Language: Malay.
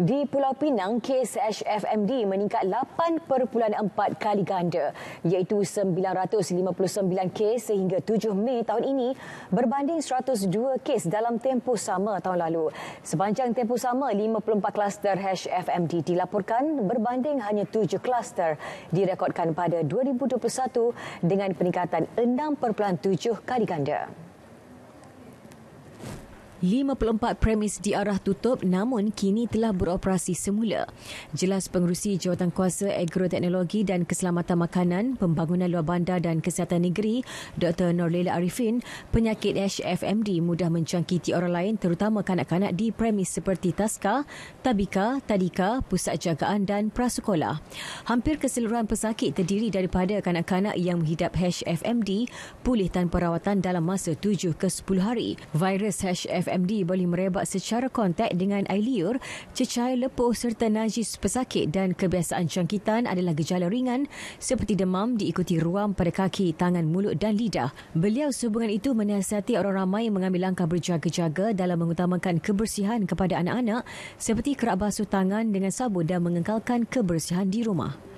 Di Pulau Pinang, kes HFMD meningkat 8.4 kali ganda iaitu 959 kes sehingga 7 Mei tahun ini berbanding 102 kes dalam tempoh sama tahun lalu. Sepanjang tempoh sama, 54 kluster HFMD dilaporkan berbanding hanya 7 kluster direkodkan pada 2021 dengan peningkatan 6.7 kali ganda. 54 premis diarah tutup namun kini telah beroperasi semula. Jelas pengurusi Jawatankuasa Agroteknologi dan Keselamatan Makanan, Pembangunan Luar Bandar dan Kesihatan Negeri, Dr. Norlela Arifin, penyakit HFMD mudah menjangkiti orang lain terutama kanak-kanak di premis seperti Taska, Tabika, Tadika, Pusat Jagaan dan Prasekolah. Hampir keseluruhan pesakit terdiri daripada kanak-kanak yang menghidap HFMD pulih tanpa rawatan dalam masa 7 ke 10 hari. Virus HFMD FMD boleh merebak secara kontak dengan air liur, cecair lepuh serta najis pesakit dan kebiasaan jangkitan adalah gejala ringan seperti demam diikuti ruam pada kaki, tangan, mulut dan lidah. Beliau sehubungan itu menasihati orang ramai mengambil langkah berjaga-jaga dalam mengutamakan kebersihan kepada anak-anak seperti kerap basuh tangan dengan sabun dan mengekalkan kebersihan di rumah.